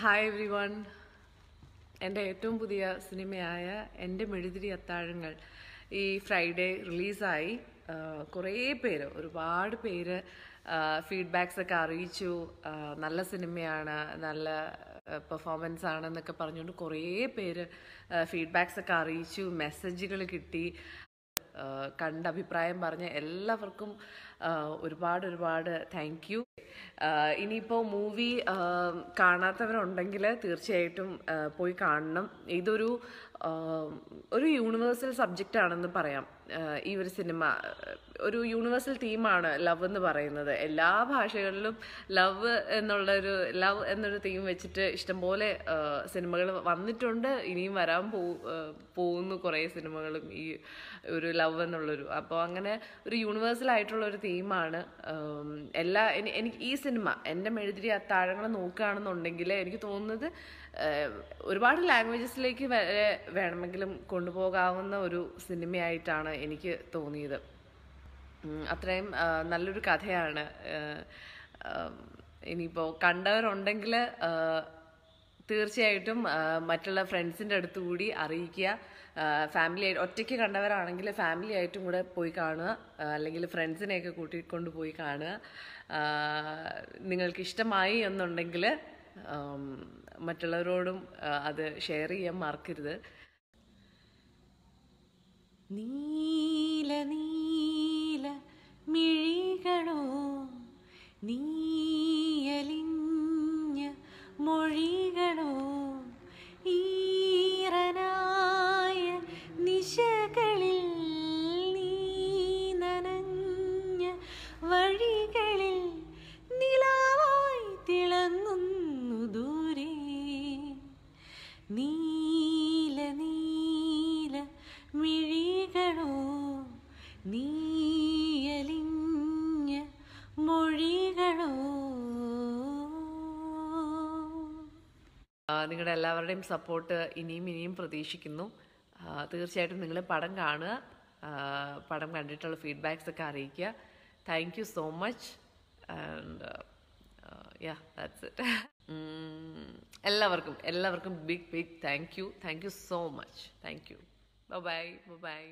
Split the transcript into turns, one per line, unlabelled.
hi every one എൻ്റെ ഏറ്റവും പുതിയ സിനിമയായ എൻ്റെ മെഴുതിരി അത്താഴങ്ങൾ ഈ ഫ്രൈഡേ റിലീസായി കുറേ പേര് ഒരുപാട് പേര് ഫീഡ്ബാക്സ് ഒക്കെ അറിയിച്ചു നല്ല സിനിമയാണ് നല്ല പെർഫോമൻസ് ആണെന്നൊക്കെ പറഞ്ഞുകൊണ്ട് കുറേ പേര് ഫീഡ്ബാക്സ് ഒക്കെ അറിയിച്ചു മെസ്സേജുകൾ കിട്ടി കണ്ട അഭിപ്രായം പറഞ്ഞ എല്ലാവർക്കും ഒരുപാട് ഒരുപാട് താങ്ക് യു ഇനിയിപ്പോൾ മൂവി കാണാത്തവരുണ്ടെങ്കിൽ തീർച്ചയായിട്ടും പോയി കാണണം ഇതൊരു ഒരു യൂണിവേഴ്സൽ സബ്ജക്റ്റ് ആണെന്ന് പറയാം ഈ ഒരു സിനിമ ഒരു യൂണിവേഴ്സൽ തീമാണ് ലവ് എന്ന് പറയുന്നത് എല്ലാ ഭാഷകളിലും ലവ് എന്നുള്ളൊരു ലവ് എന്നൊരു തീം വെച്ചിട്ട് ഇഷ്ടംപോലെ സിനിമകൾ വന്നിട്ടുണ്ട് ഇനിയും വരാൻ പോകുന്നു കുറേ സിനിമകളും ഈ ഒരു ലവ് എന്നുള്ളൊരു അപ്പോൾ അങ്ങനെ ഒരു യൂണിവേഴ്സൽ ആയിട്ടുള്ള ഒരു തീമാണ് എല്ലാ എനിക്ക് ഈ സിനിമ എൻ്റെ മെഴുതിരി അത്താഴങ്ങൾ നോക്കുകയാണെന്നുണ്ടെങ്കിൽ എനിക്ക് തോന്നുന്നത് ഒരുപാട് ലാംഗ്വേജസിലേക്ക് വരെ വേണമെങ്കിലും കൊണ്ടുപോകാവുന്ന ഒരു സിനിമയായിട്ടാണ് എനിക്ക് തോന്നിയത് അത്രയും നല്ലൊരു കഥയാണ് ഇനിയിപ്പോൾ കണ്ടവരുണ്ടെങ്കിൽ തീർച്ചയായിട്ടും മറ്റുള്ള ഫ്രണ്ട്സിൻ്റെ അടുത്ത് കൂടി അറിയിക്കുക ഫാമിലി ആയിട്ട് ഒറ്റയ്ക്ക് കണ്ടവരാണെങ്കിൽ ഫാമിലി ആയിട്ടും കൂടെ പോയി കാണുക അല്ലെങ്കിൽ ഫ്രണ്ട്സിനെയൊക്കെ കൂട്ടിക്കൊണ്ട് പോയി കാണുക നിങ്ങൾക്ക് ഇഷ്ടമായി എന്നുണ്ടെങ്കിൽ മറ്റുള്ളവരോടും അത് ഷെയർ ചെയ്യാൻ മറക്കരുത്
നീല നീല മിഴികളോ നീ നീല നീല മിഴികളോ നീയലിഞ്ഞ മൊഴികളോ
നിങ്ങളുടെ എല്ലാവരുടെയും സപ്പോർട്ട് ഇനിയും ഇനിയും പ്രതീക്ഷിക്കുന്നു തീർച്ചയായിട്ടും നിങ്ങൾ പടം കാണുക പടം കണ്ടിട്ടുള്ള ഫീഡ്ബാക്ക്സ് ഒക്കെ അറിയിക്കുക thank you so much and yeah that's it എല്ലാവർക്കും എല്ലാവർക്കും big big thank you thank you so much thank you bye bye by